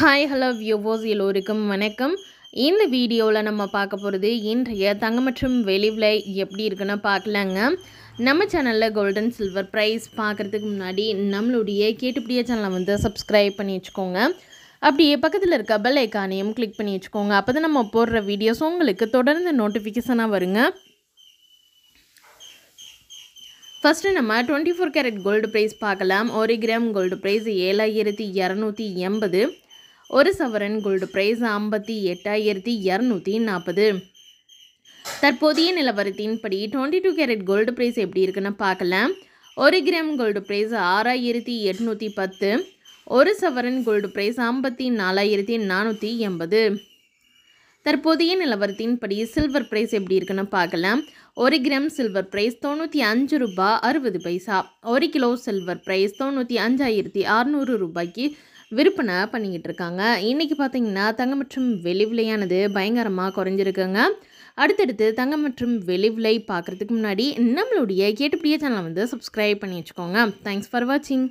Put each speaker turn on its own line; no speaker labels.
hi hello வியூவோஸ் எல்லோருக்கும் வணக்கம் இந்த வீடியோவில் நம்ம பார்க்க போகிறது இன்றைய தங்க மற்றும் விலை எப்படி இருக்குன்னு பார்க்கலாங்க நம்ம சேனலில் கோல்டன் சில்வர் ப்ரைஸ் பார்க்குறதுக்கு முன்னாடி நம்மளுடைய கேட்டுப்படிய சேனலை வந்து சப்ஸ்கிரைப் பண்ணி வச்சுக்கோங்க அப்படியே பக்கத்தில் இருக்க பெல் ஐக்கானையும் கிளிக் பண்ணி வச்சுக்கோங்க அப்போ தான் நம்ம போடுற வீடியோஸ் உங்களுக்கு தொடர்ந்து நோட்டிஃபிகேஷனாக வருங்க ஃபஸ்ட்டு நம்ம twenty four carat gold price பார்க்கலாம் ஒரு கிராம் கோல்டு ப்ரைஸ் ஏழாயிரத்தி இரநூத்தி எண்பது ஒரு சவரன் கோல்டு பிரைஸ் ஐம்பத்தி எட்டாயிரத்தி இரநூத்தி நாற்பது தற்போதைய நிலவரத்தின்படி twenty two carat gold price எப்படி இருக்குன்னு பார்க்கலாம் ஒரு கிராம் கோல்டு ப்ரைஸ் ஆறாயிரத்தி எட்நூற்றி பத்து ஒரு சவரன் கோல்டு ப்ரைஸ் ஐம்பத்தி நாலாயிரத்தி நானூற்றி எண்பது தற்போதைய நிலவரத்தின்படி சில்வர் ப்ரைஸ் எப்படி இருக்குன்னு பார்க்கலாம் ஒரு கிராம் சில்வர் ப்ரைஸ் தொண்ணூற்றி அஞ்சு ரூபாய் அறுபது பைசா ஒரு கிலோ சில்வர் ப்ரைஸ் தொண்ணூற்றி அஞ்சாயிரத்தி அறுநூறு ரூபாய்க்கு விற்பனை பண்ணிக்கிட்டு இருக்காங்க இன்றைக்கி பார்த்திங்கன்னா தங்கம் மற்றும் வெளி விலையானது பயங்கரமாக குறைஞ்சிருக்குங்க அடுத்தடுத்து தங்கம் மற்றும் வெளி விலை பார்க்குறதுக்கு முன்னாடி நம்மளுடைய கேட்டுப்படியே சேனலை வந்து சப்ஸ்கிரைப் பண்ணி வச்சுக்கோங்க தேங்க்ஸ் ஃபார் வாட்சிங்